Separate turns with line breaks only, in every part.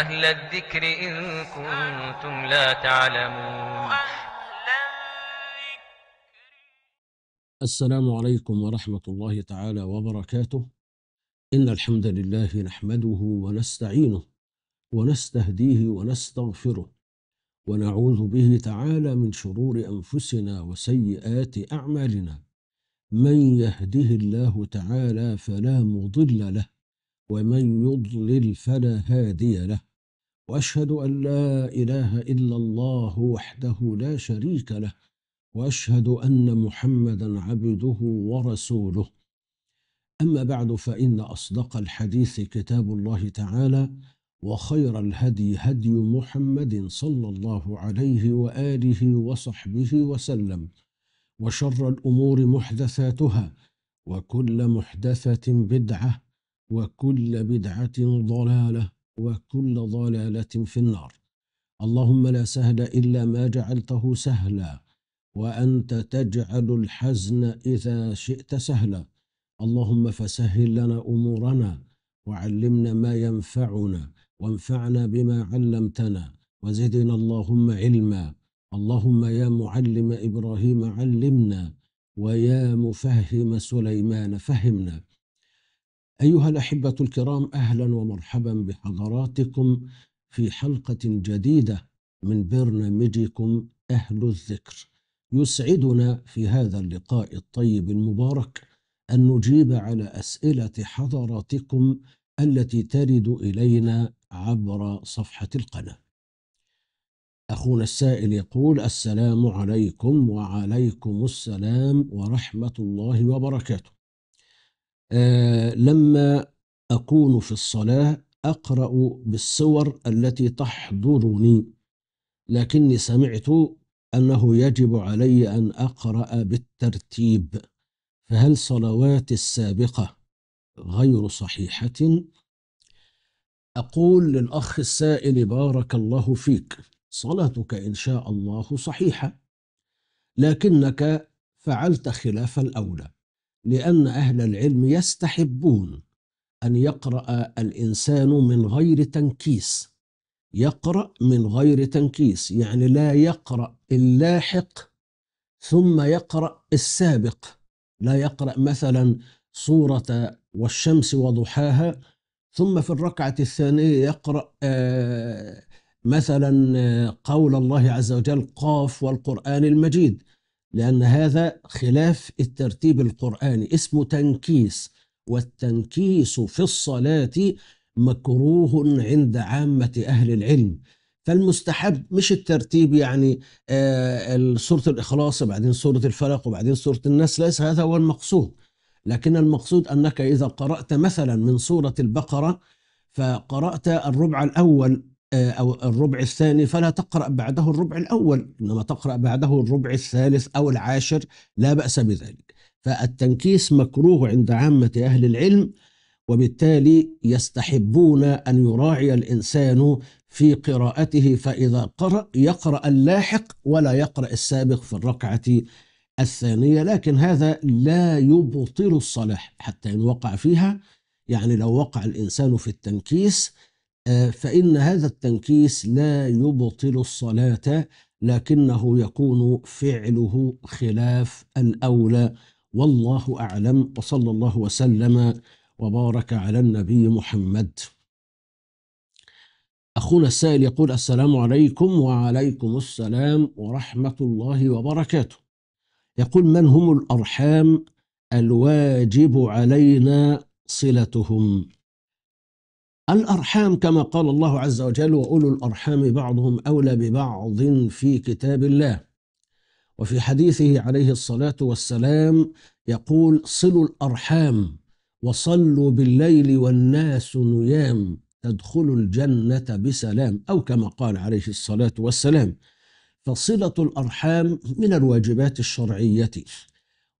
أهل الذكر إن كنتم لا تعلمون
السلام عليكم ورحمة الله تعالى وبركاته إن الحمد لله نحمده ونستعينه ونستهديه ونستغفره ونعوذ به تعالى من شرور أنفسنا وسيئات أعمالنا من يهده الله تعالى فلا مضل له ومن يضلل فلا هادي له واشهد ان لا اله الا الله وحده لا شريك له واشهد ان محمدا عبده ورسوله اما بعد فان اصدق الحديث كتاب الله تعالى وخير الهدي هدي محمد صلى الله عليه واله وصحبه وسلم وشر الامور محدثاتها وكل محدثه بدعه وكل بدعه ضلاله وكل ضلالة في النار اللهم لا سهل إلا ما جعلته سهلا وأنت تجعل الحزن إذا شئت سهلا اللهم فسهل لنا أمورنا وعلمنا ما ينفعنا وانفعنا بما علمتنا وزدنا اللهم علما اللهم يا معلم إبراهيم علمنا ويا مفهم سليمان فهمنا أيها الأحبة الكرام أهلا ومرحبا بحضراتكم في حلقة جديدة من برنامجكم أهل الذكر يسعدنا في هذا اللقاء الطيب المبارك أن نجيب على أسئلة حضراتكم التي ترد إلينا عبر صفحة القناة أخونا السائل يقول السلام عليكم وعليكم السلام ورحمة الله وبركاته آه لما أكون في الصلاة أقرأ بالصور التي تحضرني لكني سمعت أنه يجب علي أن أقرأ بالترتيب فهل صلواتي السابقة غير صحيحة؟ أقول للأخ السائل بارك الله فيك صلاتك إن شاء الله صحيحة لكنك فعلت خلاف الأولى لأن أهل العلم يستحبون أن يقرأ الإنسان من غير تنكيس يقرأ من غير تنكيس يعني لا يقرأ اللاحق ثم يقرأ السابق لا يقرأ مثلا سورة والشمس وضحاها ثم في الركعة الثانية يقرأ آه، مثلا آه، قول الله عز وجل قاف والقرآن المجيد لأن هذا خلاف الترتيب القرآني اسمه تنكيس والتنكيس في الصلاة مكروه عند عامة أهل العلم فالمستحب مش الترتيب يعني آه سورة الإخلاص وبعدين سورة الفلق وبعدين سورة الناس ليس هذا هو المقصود لكن المقصود أنك إذا قرأت مثلا من سورة البقرة فقرأت الربع الأول آه، أو الربع الثاني فلا تقرأ بعده الربع الأول إنما تقرأ بعده الربع الثالث أو العاشر لا بأس بذلك فالتنكيس مكروه عند عامة أهل العلم وبالتالي يستحبون أن يراعي الإنسان في قراءته فإذا قرأ يقرأ اللاحق ولا يقرأ السابق في الركعة الثانية لكن هذا لا يبطل الصلاح حتى إن وقع فيها يعني لو وقع الإنسان في التنكيس آه، فإن هذا التنكيس لا يبطل الصلاة لكنه يكون فعله خلاف الأولى والله أعلم وصلى الله وسلم وبارك على النبي محمد أخونا السائل يقول السلام عليكم وعليكم السلام ورحمة الله وبركاته يقول من هم الأرحام الواجب علينا صلتهم الأرحام كما قال الله عز وجل وأولو الأرحام بعضهم أولى ببعض في كتاب الله وفي حديثه عليه الصلاة والسلام يقول صلوا الأرحام وصلوا بالليل والناس نيام تدخلوا الجنة بسلام أو كما قال عليه الصلاة والسلام فصلة الأرحام من الواجبات الشرعية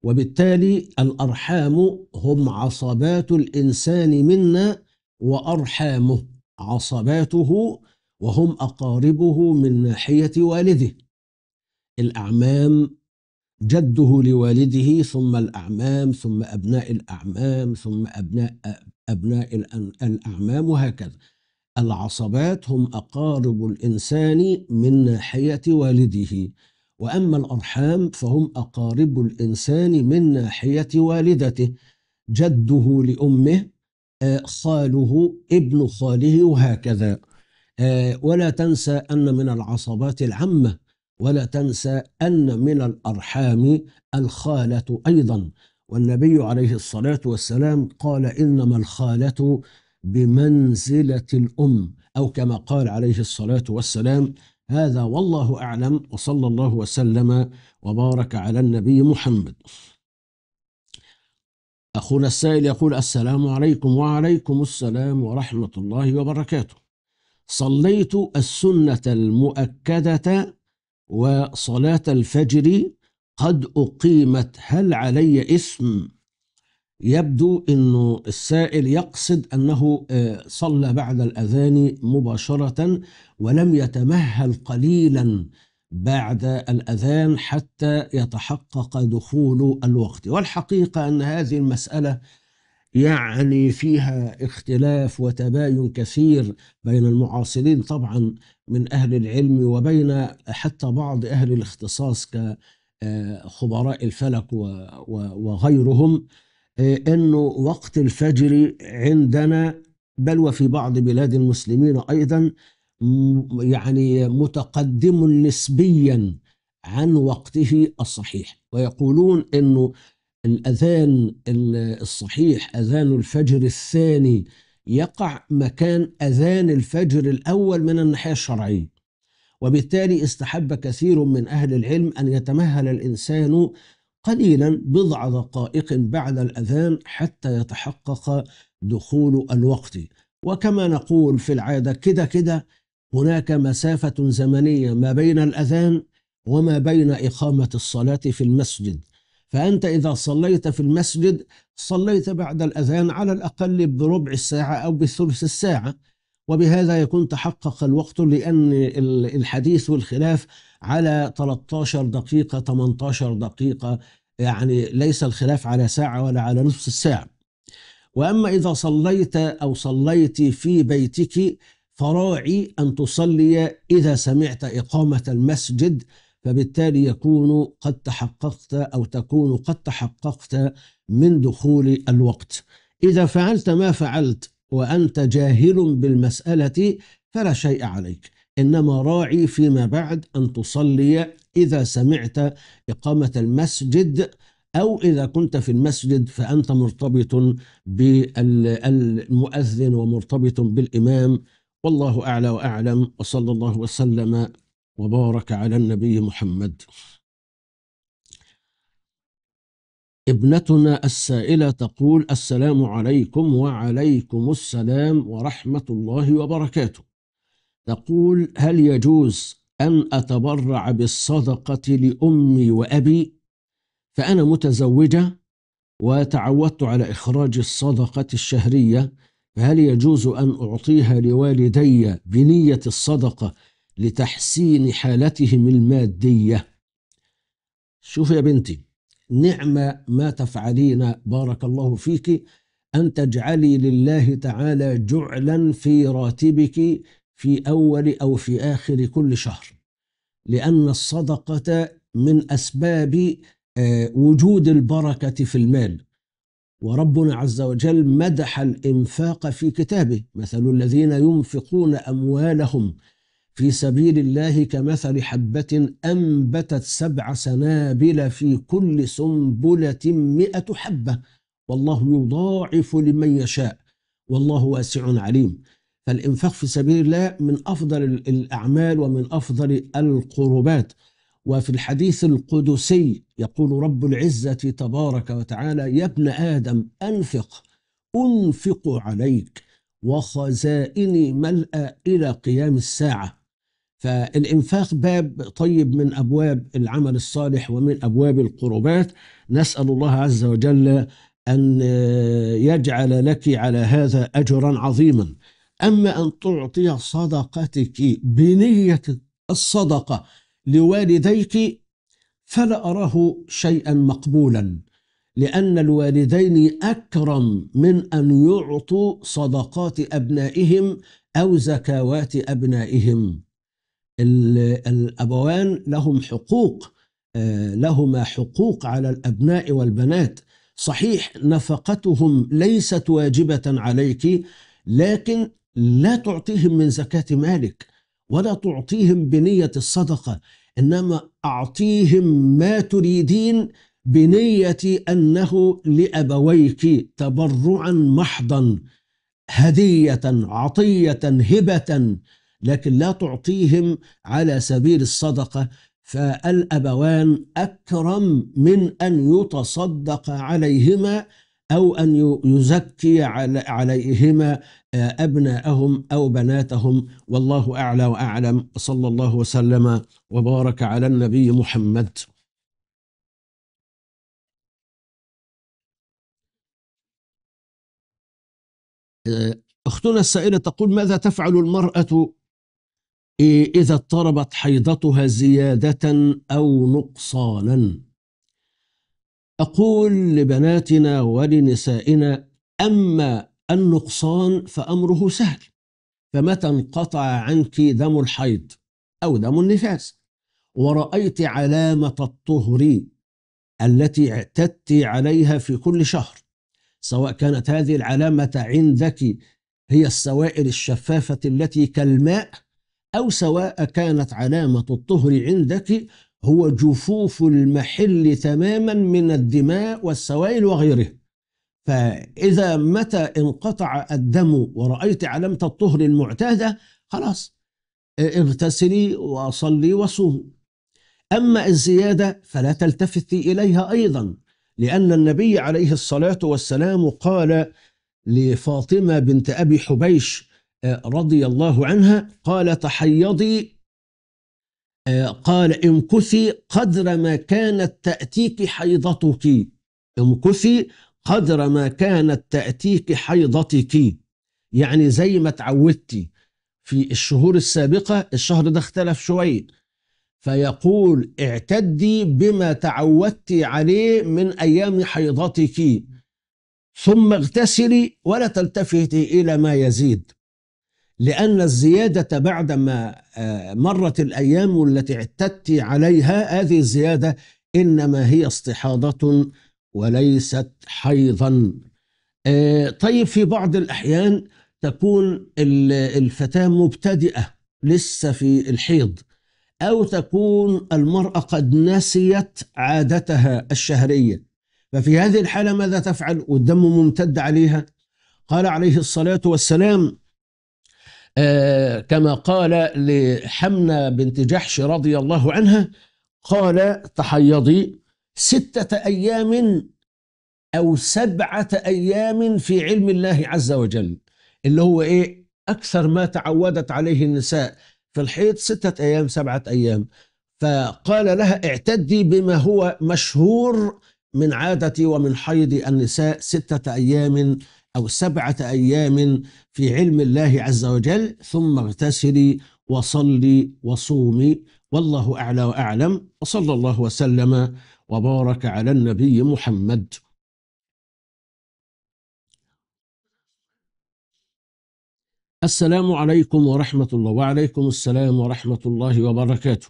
وبالتالي الأرحام هم عصبات الإنسان منا وأرحامه عصباته وهم أقاربه من ناحية والده الأعمام جده لوالده ثم الأعمام ثم أبناء الأعمام ثم أبناء أبناء الأعمام وهكذا العصبات هم أقارب الإنسان من ناحية والده وأما الأرحام فهم أقارب الإنسان من ناحية والدته جده لأمه خاله ابن خاله وهكذا آه، ولا تنسى أن من العصبات العامة ولا تنسى أن من الأرحام الخالة أيضا والنبي عليه الصلاة والسلام قال إنما الخالة بمنزلة الأم أو كما قال عليه الصلاة والسلام هذا والله أعلم وصلى الله وسلم وبارك على النبي محمد أخونا السائل يقول السلام عليكم وعليكم السلام ورحمة الله وبركاته صليت السنة المؤكدة وصلاة الفجر قد أقيمت هل علي إثم؟ يبدو أنه السائل يقصد أنه آه، صلى بعد الأذان مباشرة ولم يتمهل قليلا بعد الأذان حتى يتحقق دخول الوقت والحقيقة أن هذه المسألة يعني فيها اختلاف وتباين كثير بين المعاصرين طبعا من أهل العلم وبين حتى بعض أهل الاختصاص كخبراء آه، الفلك وغيرهم آه، أنه وقت الفجر عندنا بل وفي بعض بلاد المسلمين أيضا يعني متقدم نسبيا عن وقته الصحيح ويقولون انه الاذان الصحيح اذان الفجر الثاني يقع مكان اذان الفجر الاول من الناحيه الشرعيه وبالتالي استحب كثير من اهل العلم ان يتمهل الانسان قليلا بضع دقائق بعد الاذان حتى يتحقق دخول الوقت وكما نقول في العاده كده كده هناك مسافة زمنية ما بين الأذان وما بين إقامة الصلاة في المسجد فأنت إذا صليت في المسجد صليت بعد الأذان على الأقل بربع الساعة أو بثلث الساعة وبهذا يكون تحقق الوقت لأن الحديث والخلاف على 13 دقيقة 18 دقيقة يعني ليس الخلاف على ساعة ولا على نصف الساعة وأما إذا صليت أو صليت في بيتك فراعي أن تصلي إذا سمعت إقامة المسجد فبالتالي يكون قد تحققت أو تكون قد تحققت من دخول الوقت إذا فعلت ما فعلت وأنت جاهل بالمسألة فلا شيء عليك إنما راعي فيما بعد أن تصلي إذا سمعت إقامة المسجد أو إذا كنت في المسجد فأنت مرتبط بالمؤذن ومرتبط بالإمام والله أعلى وأعلم وصلى الله وسلم وبارك على النبي محمد ابنتنا السائلة تقول السلام عليكم وعليكم السلام ورحمة الله وبركاته تقول هل يجوز أن أتبرع بالصدقة لأمي وأبي فأنا متزوجة وتعودت على إخراج الصدقة الشهرية فهل يجوز أن أعطيها لوالدي بنية الصدقة لتحسين حالتهم المادية شوف يا بنتي نعمة ما تفعلين بارك الله فيك أن تجعلي لله تعالى جعلا في راتبك في أول أو في آخر كل شهر لأن الصدقة من أسباب آه، وجود البركة في المال وربنا عز وجل مدح الإنفاق في كتابه مثل الذين ينفقون أموالهم في سبيل الله كمثل حبة أنبتت سبع سنابل في كل سنبلة مئة حبة والله يضاعف لمن يشاء والله واسع عليم فالإنفاق في سبيل الله من أفضل الأعمال ومن أفضل القربات وفي الحديث القدسي يقول رب العزة تبارك وتعالى يا ابن آدم أنفق أنفق عليك وخزائني ملأ إلى قيام الساعة فالإنفاق باب طيب من أبواب العمل الصالح ومن أبواب القربات نسأل الله عز وجل أن يجعل لك على هذا أجرا عظيما أما أن تعطي صدقتك بنية الصدقة لوالديك فلا أراه شيئا مقبولا لأن الوالدين أكرم من أن يعطوا صدقات أبنائهم أو زكاوات أبنائهم الأبوان لهم حقوق آه، لهما حقوق على الأبناء والبنات صحيح نفقتهم ليست واجبة عليك لكن لا تعطيهم من زكاة مالك ولا تعطيهم بنية الصدقة إنما أعطيهم ما تريدين بنية أنه لأبويك تبرعا محضا هدية عطية هبة لكن لا تعطيهم على سبيل الصدقة فالأبوان أكرم من أن يتصدق عليهما أو أن يزكي عليهما آه، أبناءهم أو بناتهم والله أعلى وأعلم صلى الله وسلم وبارك على النبي محمد آه، أختنا السائلة تقول ماذا تفعل المرأة إذا اضطربت حيضتها زيادة أو نقصانا أقول لبناتنا ولنسائنا أما النقصان فأمره سهل فمتى انقطع عنك دم الحيض أو دم النفاس ورأيت علامة الطهر التي اعتدت عليها في كل شهر سواء كانت هذه العلامة عندك هي السوائل الشفافة التي كالماء أو سواء كانت علامة الطهر عندك هو جفوف المحل تماما من الدماء والسوائل وغيره فإذا متى انقطع الدم ورأيت علامة الطهر المعتادة خلاص اغتسلي وصلي وصوم أما الزيادة فلا تلتفتي إليها أيضا لأن النبي عليه الصلاة والسلام قال لفاطمة بنت أبي حبيش رضي الله عنها قال تحيضي قال امكثي قدر ما كانت تأتيك حيضتك امكثي قدر ما كانت تأتيك حيضتك يعني زي ما اتعودتي في الشهور السابقة الشهر ده اختلف شوية فيقول اعتدي بما تعودتي عليه من أيام حيضتك ثم اغتسلي ولا تلتفتي إلى ما يزيد لأن الزيادة بعدما آه، مرت الأيام التي اعتدت عليها هذه الزيادة إنما هي استحاضة وليست حيضا آه، طيب في بعض الأحيان تكون الفتاة مبتدئة لسه في الحيض أو تكون المرأة قد نسيت عادتها الشهرية ففي هذه الحالة ماذا تفعل والدم ممتد عليها قال عليه الصلاة والسلام آه، كما قال لحمنة بنت جحش رضي الله عنها قال تحيضي ستة أيام أو سبعة أيام في علم الله عز وجل اللي هو إيه أكثر ما تعودت عليه النساء في الحيض ستة أيام سبعة أيام فقال لها اعتدي بما هو مشهور من عادة ومن حيض النساء ستة أيام أو سبعة أيام في علم الله عز وجل ثم اغتسلي وصلي وصومي والله أعلى وأعلم وصلى الله وسلم وبارك على النبي محمد السلام عليكم ورحمة الله وعليكم السلام ورحمة الله وبركاته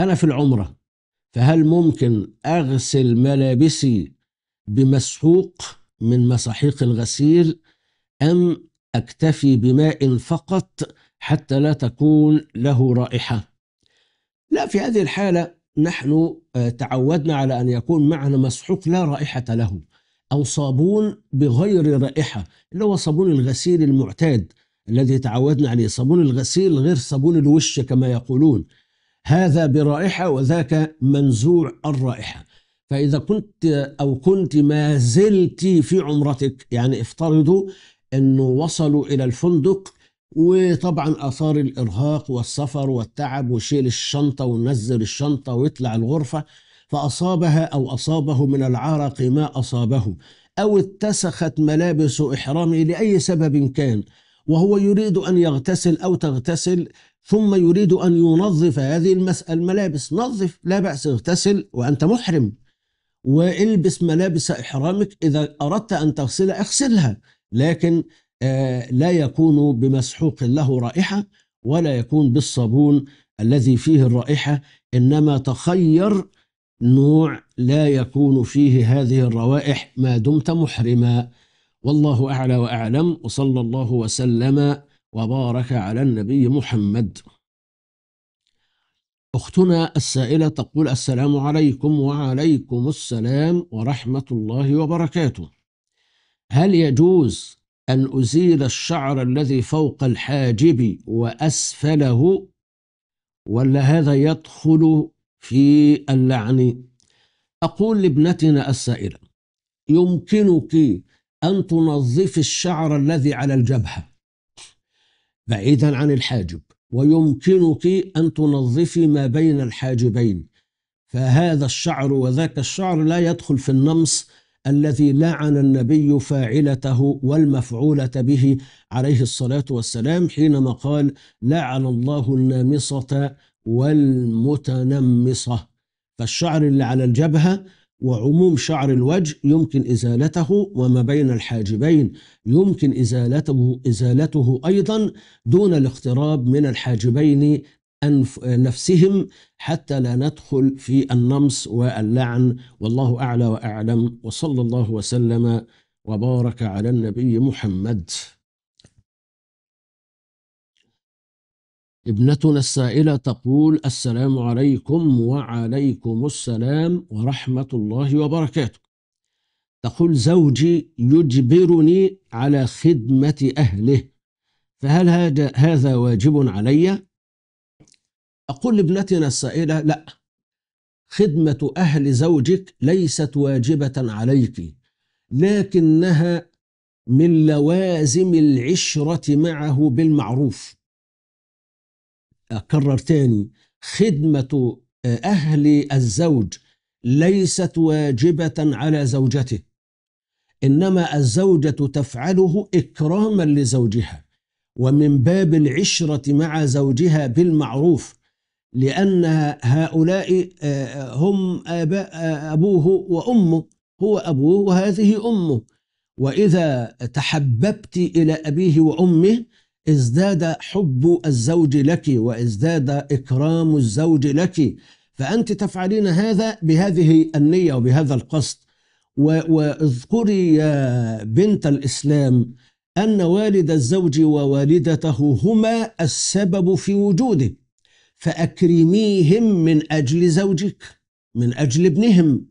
أنا في العمرة فهل ممكن أغسل ملابسي بمسحوق؟ من مساحيق الغسيل أم أكتفي بماء فقط حتى لا تكون له رائحة لا في هذه الحالة نحن آه، تعودنا على أن يكون معنا مسحوق لا رائحة له أو صابون بغير رائحة اللي هو صابون الغسيل المعتاد الذي تعودنا عليه صابون الغسيل غير صابون الوش كما يقولون هذا برائحة وذاك منزوع الرائحة فإذا كنت أو كنت ما زلت في عمرتك يعني افترضوا أنه وصلوا إلى الفندق وطبعا آثار الإرهاق والسفر والتعب وشيل الشنطة ونزل الشنطة ويطلع الغرفة فأصابها أو أصابه من العرق ما أصابه أو اتسخت ملابس إحرامه لأي سبب كان وهو يريد أن يغتسل أو تغتسل ثم يريد أن ينظف هذه الملابس نظف لا بأس اغتسل وأنت محرم والبس ملابس إحرامك إذا أردت أن تغسلها اغسلها لكن آه، لا يكون بمسحوق له رائحة ولا يكون بالصابون الذي فيه الرائحة إنما تخير نوع لا يكون فيه هذه الروائح ما دمت محرما والله أعلى وأعلم وصلى الله وسلم وبارك على النبي محمد أختنا السائلة تقول السلام عليكم وعليكم السلام ورحمة الله وبركاته هل يجوز أن أزيل الشعر الذي فوق الحاجب وأسفله ولا هذا يدخل في اللعن أقول لابنتنا السائلة يمكنك أن تنظف الشعر الذي على الجبهة بعيدا عن الحاجب ويمكنك أن تنظفي ما بين الحاجبين فهذا الشعر وذاك الشعر لا يدخل في النمص الذي لعن النبي فاعلته والمفعولة به عليه الصلاة والسلام حينما قال لعن الله النامصة والمتنمصة فالشعر اللي على الجبهة وعموم شعر الوجه يمكن إزالته وما بين الحاجبين يمكن إزالته, إزالته أيضا دون الاقتراب من الحاجبين أنف نفسهم حتى لا ندخل في النمص واللعن والله أعلى وأعلم وصلى الله وسلم وبارك على النبي محمد ابنتنا السائلة تقول السلام عليكم وعليكم السلام ورحمة الله وبركاته تقول زوجي يجبرني على خدمة أهله فهل هذا هذا واجب علي؟ أقول لابنتنا السائلة لا خدمة أهل زوجك ليست واجبة عليك لكنها من لوازم العشرة معه بالمعروف أكرر تاني خدمة آه، أهل الزوج ليست واجبة على زوجته إنما الزوجة تفعله إكراما لزوجها ومن باب العشرة مع زوجها بالمعروف لأن هؤلاء آه، آه، هم أبوه وأمه هو أبوه وهذه أمه وإذا تحببت إلى أبيه وأمه ازداد حب الزوج لك وازداد إكرام الزوج لك فأنت تفعلين هذا بهذه النية وبهذا القصد واذكري يا بنت الإسلام أن والد الزوج ووالدته هما السبب في وجودك فأكرميهم من أجل زوجك من أجل ابنهم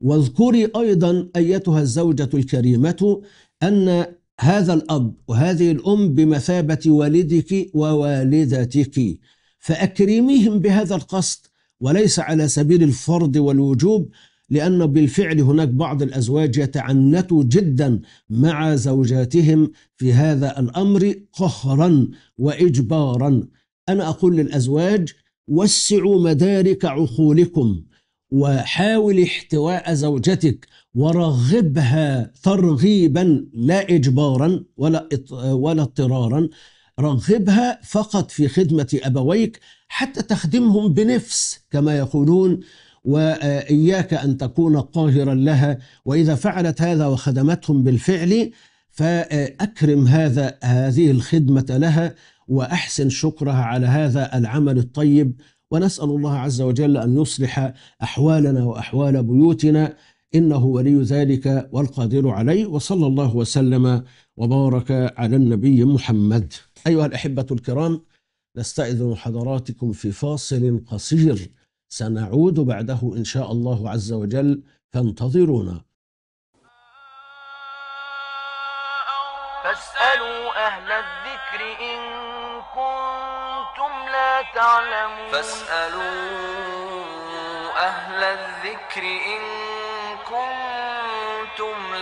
واذكري أيضا أيتها الزوجة الكريمة أن هذا الأب وهذه الأم بمثابة والدك ووالدتك فأكرميهم بهذا القصد وليس على سبيل الفرض والوجوب لأن بالفعل هناك بعض الأزواج يتعنتوا جدا مع زوجاتهم في هذا الأمر قهرا وإجبارا أنا أقول للأزواج وسعوا مدارك عقولكم وحاول احتواء زوجتك ورغبها ترغيبا لا اجبارا ولا ولا اضطرارا رغبها فقط في خدمه ابويك حتى تخدمهم بنفس كما يقولون واياك ان تكون قاهرا لها واذا فعلت هذا وخدمتهم بالفعل فاكرم هذا هذه الخدمه لها واحسن شكرها على هذا العمل الطيب ونسال الله عز وجل ان يصلح احوالنا واحوال بيوتنا إنه ولي ذلك والقادر عليه وصلى الله وسلم وبارك على النبي محمد أيها الأحبة الكرام نستأذن حضراتكم في فاصل قصير سنعود بعده إن شاء الله عز وجل فانتظرونا فاسألوا أهل الذكر
إن كنتم لا تعلمون فاسألوا أهل الذكر إن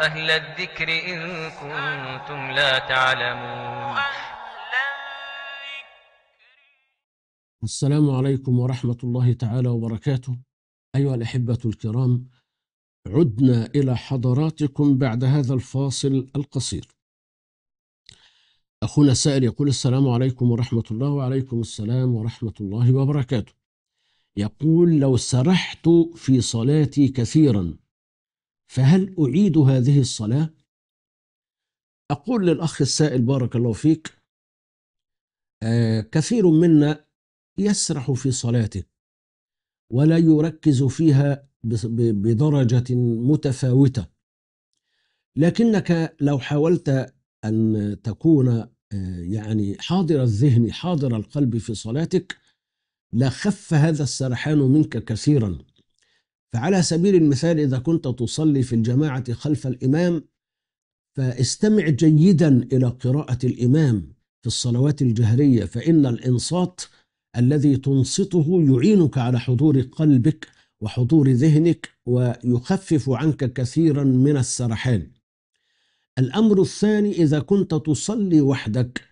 أهل الذكر إن كنتم لا تعلمون
السلام عليكم ورحمة الله تعالى وبركاته أيها الأحبة الكرام عدنا إلى حضراتكم بعد هذا الفاصل القصير أخونا السائل يقول السلام عليكم ورحمة الله وعليكم السلام ورحمة الله وبركاته يقول لو سرحت في صلاتي كثيرا فهل أعيد هذه الصلاة؟ أقول للأخ السائل بارك الله فيك آه، كثير منا يسرح في صلاته ولا يركز فيها بدرجة متفاوتة لكنك لو حاولت أن تكون آه، يعني حاضر الذهن حاضر القلب في صلاتك لخف هذا السرحان منك كثيرا فعلى سبيل المثال إذا كنت تصلي في الجماعة خلف الإمام فاستمع جيدا إلى قراءة الإمام في الصلوات الجهرية فإن الإنصات الذي تنصته يعينك على حضور قلبك وحضور ذهنك ويخفف عنك كثيرا من السرحان. الأمر الثاني إذا كنت تصلي وحدك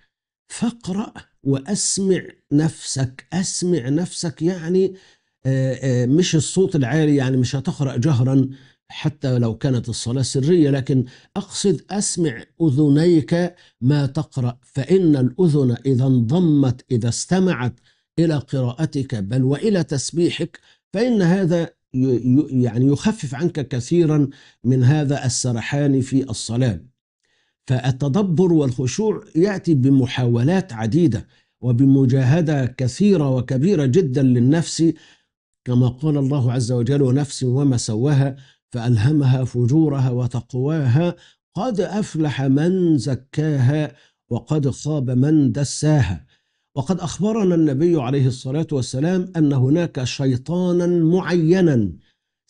فاقرأ وأسمع نفسك، أسمع نفسك يعني آه، آه، مش الصوت العالي يعني مش هتقرأ جهرا حتى لو كانت الصلاة سرية لكن أقصد أسمع أذنيك ما تقرأ فإن الأذن إذا انضمت إذا استمعت إلى قراءتك بل وإلى تسبيحك فإن هذا يعني يخفف عنك كثيرا من هذا السرحان في الصلاة فالتدبر والخشوع يأتي بمحاولات عديدة وبمجاهدة كثيرة وكبيرة جدا للنفس كما قال الله عز وجل ونفس وما سواها فألهمها فجورها وتقواها قد أفلح من زكاها وقد خاب من دساها وقد أخبرنا النبي عليه الصلاة والسلام أن هناك شيطانا معينا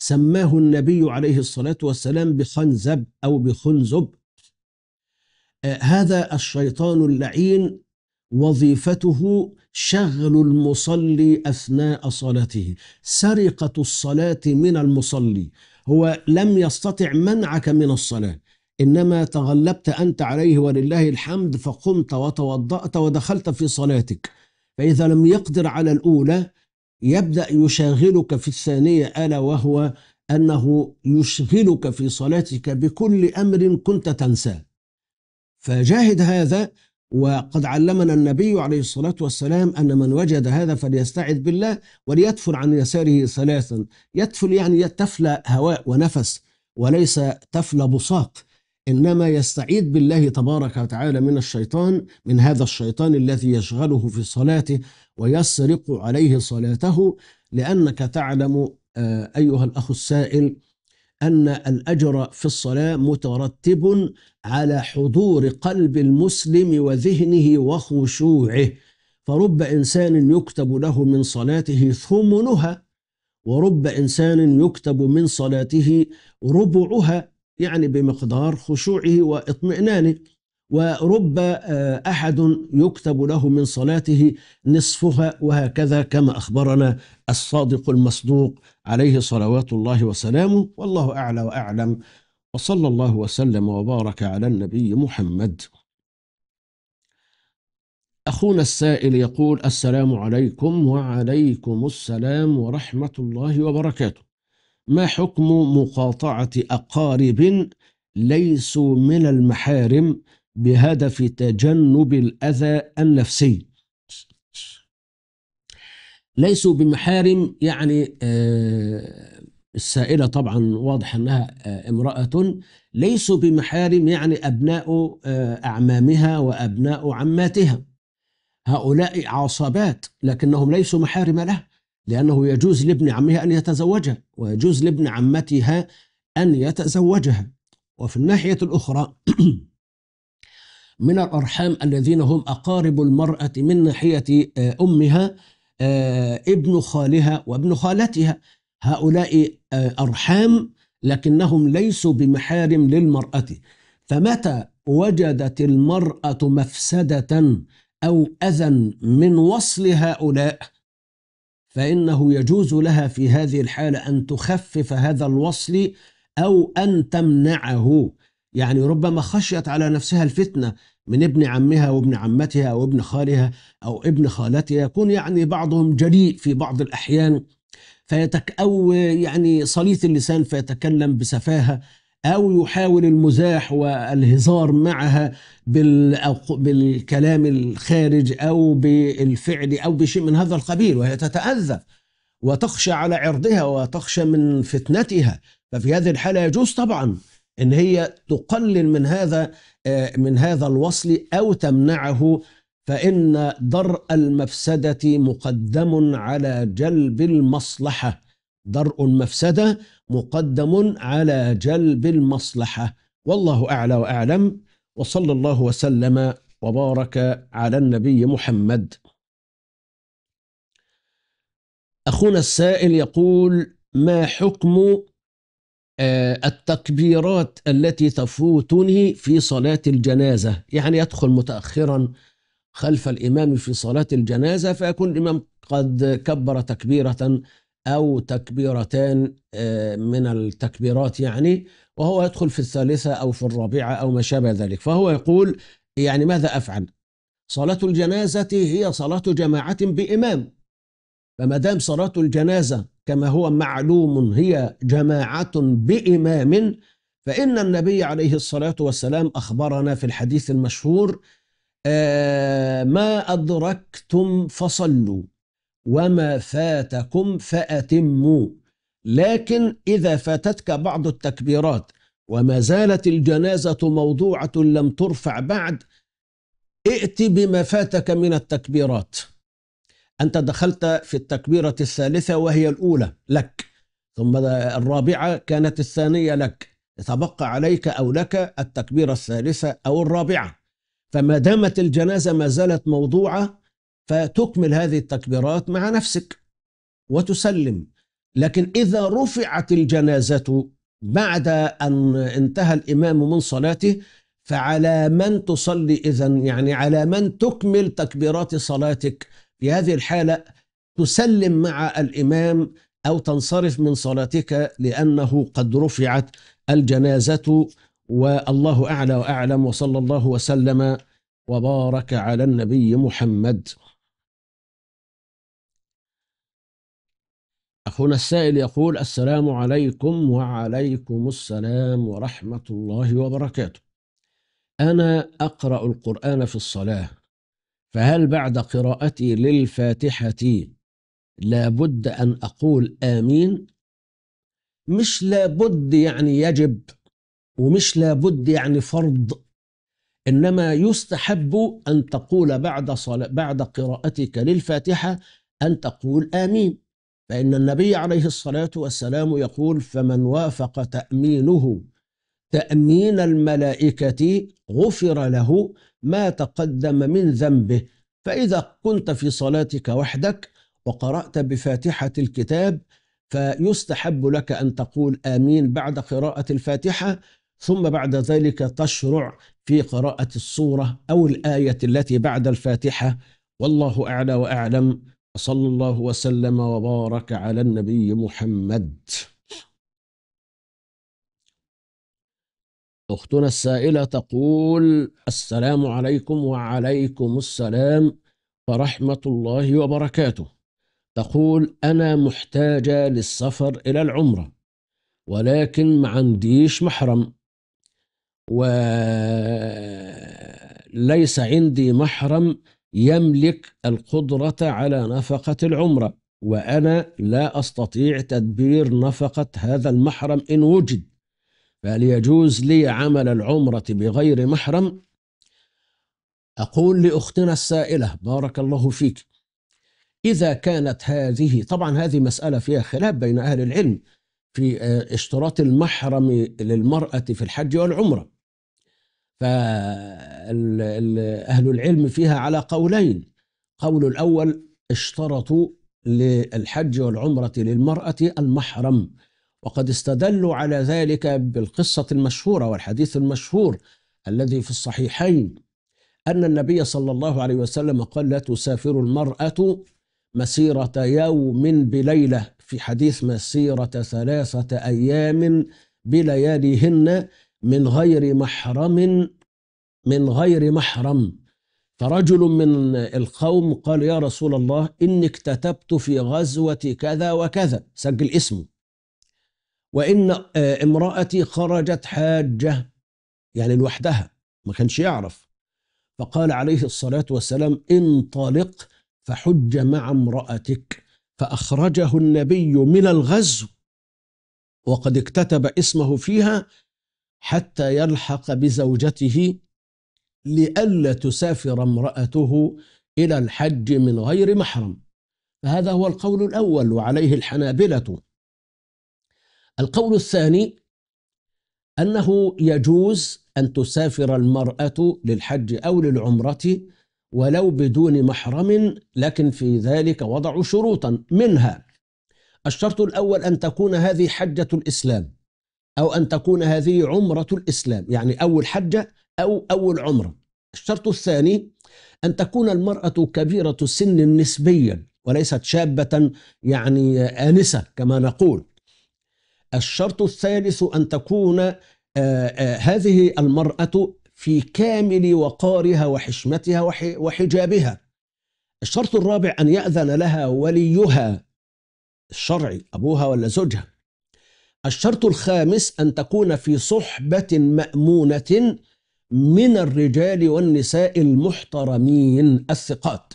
سماه النبي عليه الصلاة والسلام بخنزب أو بخنزب آه، هذا الشيطان اللعين وظيفته شغل المصلي اثناء صلاته سرقه الصلاه من المصلي هو لم يستطع منعك من الصلاه انما تغلبت انت عليه ولله الحمد فقمت وتوضات ودخلت في صلاتك فاذا لم يقدر على الاولى يبدا يشاغلك في الثانيه الا وهو انه يشغلك في صلاتك بكل امر كنت تنساه فجاهد هذا وقد علمنا النبي عليه الصلاة والسلام أن من وجد هذا فليستعذ بالله وليدفل عن يساره ثلاثا يدفل يعني تفلى هواء ونفس وليس تفلى بصاق إنما يستعيذ بالله تبارك وتعالى من الشيطان من هذا الشيطان الذي يشغله في صلاته ويسرق عليه صلاته لأنك تعلم آه، أيها الأخ السائل أن الأجر في الصلاة مترتب على حضور قلب المسلم وذهنه وخشوعه فرب إنسان يكتب له من صلاته ثمنها ورب إنسان يكتب من صلاته ربعها يعني بمقدار خشوعه واطمئنانه ورب آه، أحد يكتب له من صلاته نصفها وهكذا كما أخبرنا الصادق المصدوق عليه صلوات الله وسلامه والله أعلى وأعلم وصلى الله وسلم وبارك على النبي محمد أخونا السائل يقول السلام عليكم وعليكم السلام ورحمة الله وبركاته ما حكم مقاطعة أقارب ليسوا من المحارم بهدف تجنب الأذى النفسي ليسوا بمحارم يعني آه، السائلة طبعا واضح أنها آه، امرأة ليسوا بمحارم يعني أبناء آه، أعمامها وأبناء عماتها هؤلاء عصبات لكنهم ليسوا محارم له لأنه يجوز لابن عمها أن يتزوجها ويجوز لابن عمتها أن يتزوجها وفي الناحية الأخرى من الأرحام الذين هم أقارب المرأة من ناحية آه، أمها آه، ابن خالها وابن خالتها هؤلاء آه، أرحام لكنهم ليسوا بمحارم للمرأة فمتى وجدت المرأة مفسدة أو أذى من وصل هؤلاء فإنه يجوز لها في هذه الحالة أن تخفف هذا الوصل أو أن تمنعه يعني ربما خشيت على نفسها الفتنة من ابن عمها وابن عمتها أو ابن خالها أو ابن خالتها يكون يعني بعضهم جريء في بعض الأحيان فيتك أو يعني صليت اللسان فيتكلم بسفاهة أو يحاول المزاح والهزار معها بالكلام الخارج أو بالفعل أو بشيء من هذا القبيل وهي تتأذى وتخشى على عرضها وتخشى من فتنتها ففي هذه الحالة يجوز طبعا ان هي تقلل من هذا آه، من هذا الوصل او تمنعه فان درء المفسده مقدم على جلب المصلحه درء المفسده مقدم على جلب المصلحه والله اعلى واعلم وصلى الله وسلم وبارك على النبي محمد اخونا السائل يقول ما حكم آه، التكبيرات التي تفوتني في صلاة الجنازة يعني يدخل متأخرا خلف الإمام في صلاة الجنازة فيكون الإمام قد كبر تكبيرة أو تكبيرتان آه، من التكبيرات يعني وهو يدخل في الثالثة أو في الرابعة أو ما شابه ذلك فهو يقول يعني ماذا أفعل صلاة الجنازة هي صلاة جماعة بإمام فما دام صلاة الجنازة كما هو معلوم هي جماعة بإمام فإن النبي عليه الصلاة والسلام أخبرنا في الحديث المشهور آه، ما أدركتم فصلوا وما فاتكم فأتموا لكن إذا فاتتك بعض التكبيرات وما زالت الجنازة موضوعة لم ترفع بعد ائت بما فاتك من التكبيرات أنت دخلت في التكبيرة الثالثة وهي الأولى لك ثم الرابعة كانت الثانية لك تبقى عليك أو لك التكبيرة الثالثة أو الرابعة فما دامت الجنازة ما زالت موضوعة فتكمل هذه التكبيرات مع نفسك وتسلم لكن إذا رفعت الجنازة بعد أن انتهى الإمام من صلاته فعلى من تصلي إذا يعني على من تكمل تكبيرات صلاتك في هذه الحالة تسلم مع الإمام أو تنصرف من صلاتك لأنه قد رفعت الجنازة والله أعلى وأعلم وصلى الله وسلم وبارك على النبي محمد أخونا السائل يقول السلام عليكم وعليكم السلام ورحمة الله وبركاته أنا أقرأ القرآن في الصلاة فهل بعد قراءتي للفاتحة لابد أن أقول آمين؟ مش لابد يعني يجب ومش لابد يعني فرض إنما يستحب أن تقول بعد صلاة بعد قراءتك للفاتحة أن تقول آمين فإن النبي عليه الصلاة والسلام يقول فمن وافق تأمينه تأمين الملائكة غفر له ما تقدم من ذنبه فإذا كنت في صلاتك وحدك وقرأت بفاتحة الكتاب فيستحب لك أن تقول آمين بعد قراءة الفاتحة ثم بعد ذلك تشرع في قراءة الصورة أو الآية التي بعد الفاتحة والله أعلى وأعلم وصلى الله وسلم وبارك على النبي محمد أختنا السائلة تقول السلام عليكم وعليكم السلام ورحمة الله وبركاته تقول أنا محتاجة للسفر إلى العمرة ولكن ما عنديش محرم وليس عندي محرم يملك القدرة على نفقة العمرة وأنا لا أستطيع تدبير نفقة هذا المحرم إن وجد فهل يجوز لي عمل العمرة بغير محرم أقول لأختنا السائلة بارك الله فيك إذا كانت هذه طبعا هذه مسألة فيها خلاف بين أهل العلم في آه، اشتراط المحرم للمرأة في الحج والعمرة فأهل العلم فيها على قولين قول الأول اشترطوا للحج والعمرة للمرأة المحرم وقد استدلوا على ذلك بالقصة المشهورة والحديث المشهور الذي في الصحيحين أن النبي صلى الله عليه وسلم قال لا تسافر المرأة مسيرة يوم بليلة في حديث مسيرة ثلاثة أيام بلياليهن من غير محرم من غير محرم فرجل من القوم قال يا رسول الله إني اكتتبت في غزوة كذا وكذا سجل اسمه وإن آه، امرأتي خرجت حاجة يعني لوحدها ما كانش يعرف فقال عليه الصلاة والسلام انطلق فحج مع امرأتك فأخرجه النبي من الغزو وقد اكتتب اسمه فيها حتى يلحق بزوجته لئلا تسافر امرأته إلى الحج من غير محرم فهذا هو القول الأول وعليه الحنابلة القول الثاني أنه يجوز أن تسافر المرأة للحج أو للعمرة ولو بدون محرم لكن في ذلك وضعوا شروطا منها الشرط الأول أن تكون هذه حجة الإسلام أو أن تكون هذه عمرة الإسلام يعني أول حجة أو أول عمرة الشرط الثاني أن تكون المرأة كبيرة السن نسبيا وليست شابة يعني آنسة كما نقول الشرط الثالث أن تكون آه، آه، هذه المرأة في كامل وقارها وحشمتها وحجابها الشرط الرابع أن يأذن لها وليها الشرعي أبوها ولا زوجها الشرط الخامس أن تكون في صحبة مأمونة من الرجال والنساء المحترمين الثقات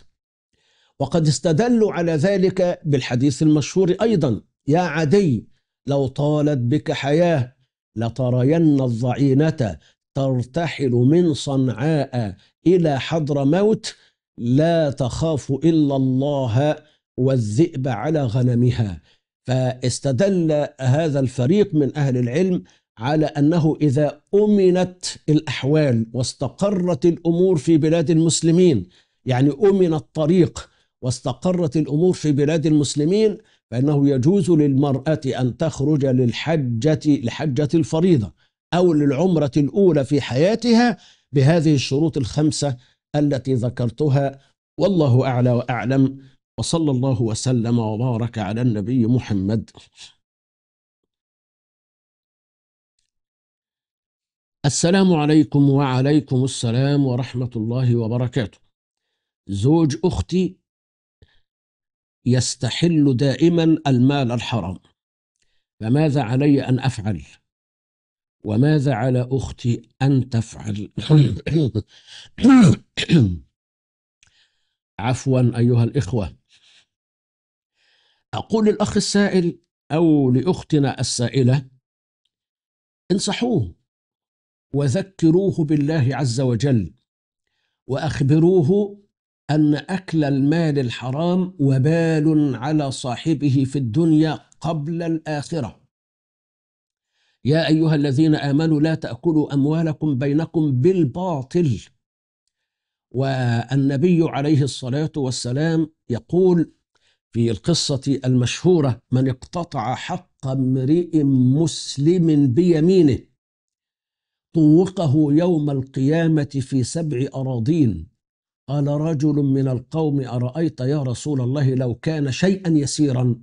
وقد استدلوا على ذلك بالحديث المشهور أيضا يا عدي لو طالت بك حياه لترين الضعينه ترتحل من صنعاء الى حضر موت لا تخاف الا الله والذئب على غنمها فاستدل هذا الفريق من اهل العلم على انه اذا امنت الاحوال واستقرت الامور في بلاد المسلمين يعني امن الطريق واستقرت الامور في بلاد المسلمين فإنه يجوز للمرأة أن تخرج للحجة لحجة الفريضة أو للعمرة الأولى في حياتها بهذه الشروط الخمسة التي ذكرتها والله أعلى وأعلم وصلى الله وسلم وبارك على النبي محمد السلام عليكم وعليكم السلام ورحمة الله وبركاته زوج أختي يستحل دائما المال الحرام فماذا علي ان افعل وماذا على اختي ان تفعل عفوا ايها الاخوه اقول للاخ السائل او لاختنا السائله انصحوه وذكروه بالله عز وجل واخبروه أن أكل المال الحرام وبال على صاحبه في الدنيا قبل الآخرة يا أيها الذين آمنوا لا تأكلوا أموالكم بينكم بالباطل والنبي عليه الصلاة والسلام يقول في القصة المشهورة من اقتطع حق امرئ مسلم بيمينه طوقه يوم القيامة في سبع أراضين قال رجل من القوم أرأيت يا رسول الله لو كان شيئا يسيرا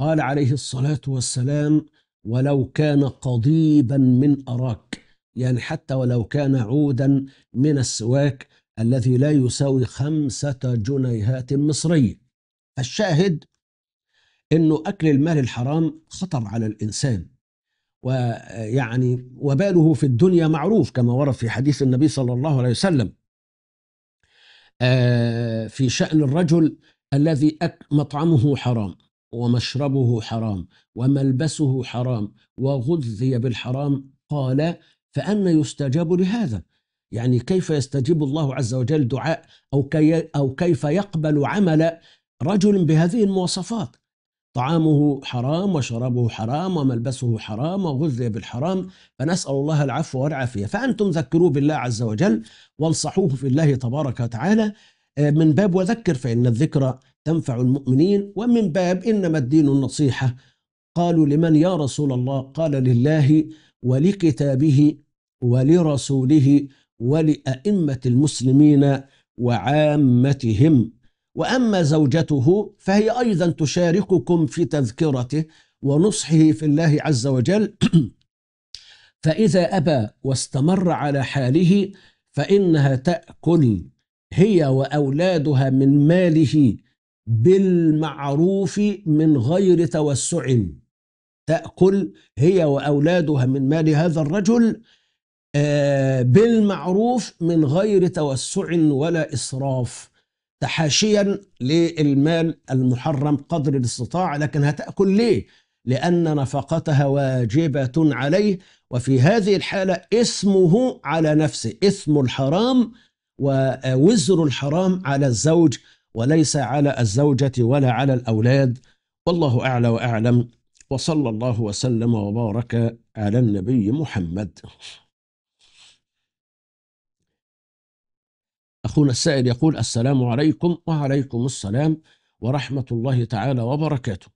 قال عليه الصلاة والسلام ولو كان قضيبا من أراك يعني حتى ولو كان عودا من السواك الذي لا يساوي خمسة جنيهات مصرية الشاهد أنه أكل المال الحرام خطر على الإنسان ويعني وباله في الدنيا معروف كما ورد في حديث النبي صلى الله عليه وسلم آه، في شأن الرجل الذي مطعمه حرام ومشربه حرام وملبسه حرام وغذي بالحرام قال فأن يستجاب لهذا يعني كيف يستجيب الله عز وجل دعاء أو, كي أو كيف يقبل عمل رجل بهذه المواصفات طعامه حرام وشرابه حرام وملبسه حرام وغذي بالحرام فنسأل الله العفو والعافية فأنتم ذكروه بالله عز وجل وانصحوه في الله تبارك وتعالى آه، من باب وذكر فإن الذكرى تنفع المؤمنين ومن باب إنما الدين النصيحة قالوا لمن يا رسول الله قال لله ولكتابه ولرسوله ولأئمة المسلمين وعامتهم واما زوجته فهي ايضا تشارككم في تذكرته ونصحه في الله عز وجل فاذا ابى واستمر على حاله فانها تاكل هي واولادها من ماله بالمعروف من غير توسع تاكل هي واولادها من مال هذا الرجل آه، بالمعروف من غير توسع ولا اسراف تحاشيا للمال المحرم قدر الاستطاعه لكن هتأكل ليه؟ لأن نفقتها واجبة عليه وفي هذه الحالة اسمه على نفسه اسم الحرام ووزر الحرام على الزوج وليس على الزوجة ولا على الأولاد والله أعلى وأعلم وصلى الله وسلم وبارك على النبي محمد أخونا السائل يقول السلام عليكم وعليكم السلام ورحمة الله تعالى وبركاته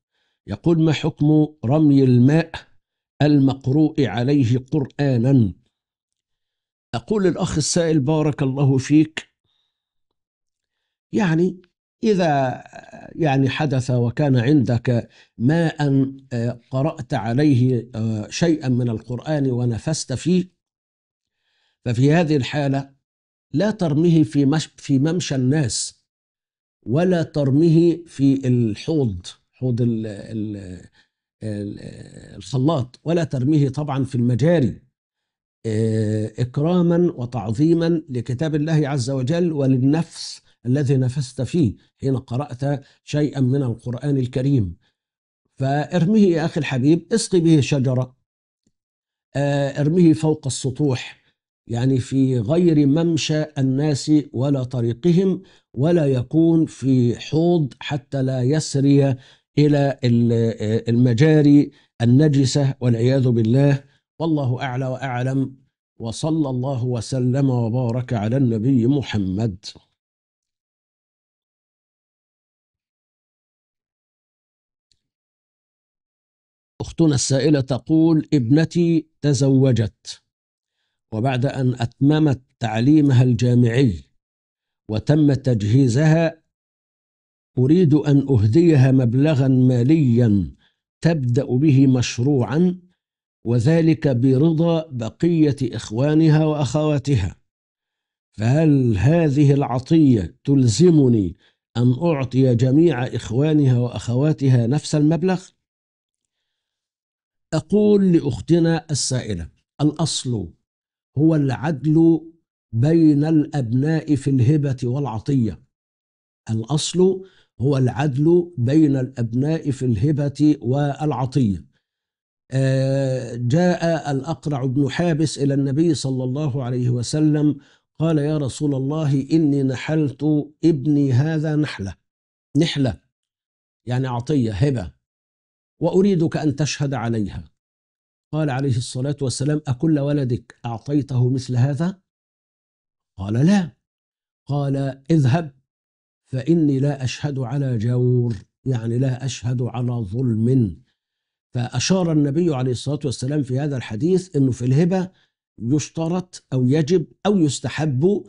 يقول ما حكم رمي الماء المقروء عليه قرآنا أقول الأخ السائل بارك الله فيك يعني إذا يعني حدث وكان عندك ماء آه، قرأت عليه آه، شيئا من القرآن ونفست فيه ففي هذه الحالة لا ترميه في, مش في ممشى الناس ولا ترميه في الحوض حوض ال ال الخلاط ولا ترميه طبعا في المجاري آه، إكراما وتعظيما لكتاب الله عز وجل وللنفس الذي نفست فيه حين قرأت شيئا من القرآن الكريم فارميه يا أخي الحبيب اسقي به شجرة آه، ارميه فوق السطوح يعني في غير ممشى الناس ولا طريقهم ولا يكون في حوض حتى لا يسري الى المجاري النجسه والعياذ بالله والله اعلى واعلم وصلى الله وسلم وبارك على النبي محمد اختنا السائله تقول ابنتي تزوجت وبعد أن أتممت تعليمها الجامعي وتم تجهيزها أريد أن أهديها مبلغا ماليا تبدأ به مشروعا وذلك برضا بقية إخوانها وأخواتها فهل هذه العطية تلزمني أن أعطي جميع إخوانها وأخواتها نفس المبلغ؟ أقول لأختنا السائلة الأصل هو العدل بين الأبناء في الهبة والعطية الأصل هو العدل بين الأبناء في الهبة والعطية آه، جاء الأقرع بن حابس إلى النبي صلى الله عليه وسلم قال يا رسول الله إني نحلت ابني هذا نحلة نحلة يعني عطية هبة وأريدك أن تشهد عليها قال عليه الصلاة والسلام أكل ولدك أعطيته مثل هذا؟ قال لا قال اذهب فإني لا أشهد على جور يعني لا أشهد على ظلم فأشار النبي عليه الصلاة والسلام في هذا الحديث أنه في الهبة يشترط أو يجب أو يستحب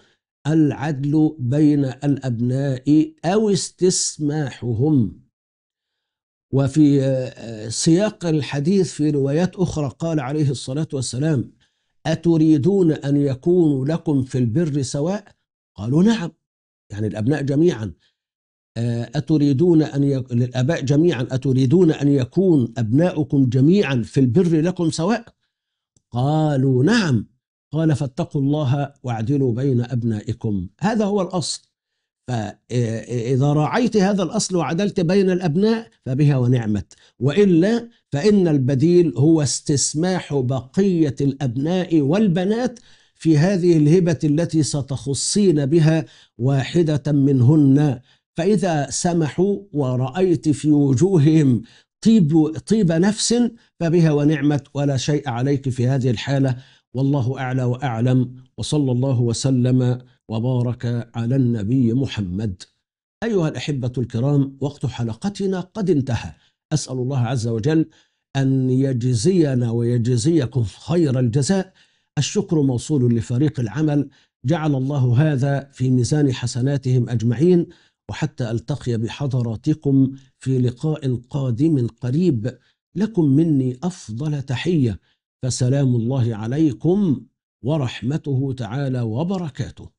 العدل بين الأبناء أو استسماحهم وفي آه، آه، سياق الحديث في روايات أخرى قال عليه الصلاة والسلام أتريدون أن يكونوا لكم في البر سواء قالوا نعم يعني الأبناء جميعا آه، أتريدون أن يك... للآباء جميعا أتريدون أن يكون أبناؤكم جميعا في البر لكم سواء قالوا نعم قال فاتقوا الله واعدلوا بين أبنائكم هذا هو الأصل فإذا راعيت هذا الأصل وعدلت بين الأبناء فبها ونعمت وإلا فإن البديل هو استسماح بقية الأبناء والبنات في هذه الهبة التي ستخصين بها واحدة منهن فإذا سمحوا ورأيت في وجوههم طيب, طيب نفس فبها ونعمت ولا شيء عليك في هذه الحالة والله أعلى وأعلم وصلى الله وسلم وبارك على النبي محمد أيها الأحبة الكرام وقت حلقتنا قد انتهى أسأل الله عز وجل أن يجزينا ويجزيكم خير الجزاء الشكر موصول لفريق العمل جعل الله هذا في ميزان حسناتهم أجمعين وحتى ألتقي بحضراتكم في لقاء قادم قريب لكم مني أفضل تحية فسلام الله عليكم ورحمته تعالى وبركاته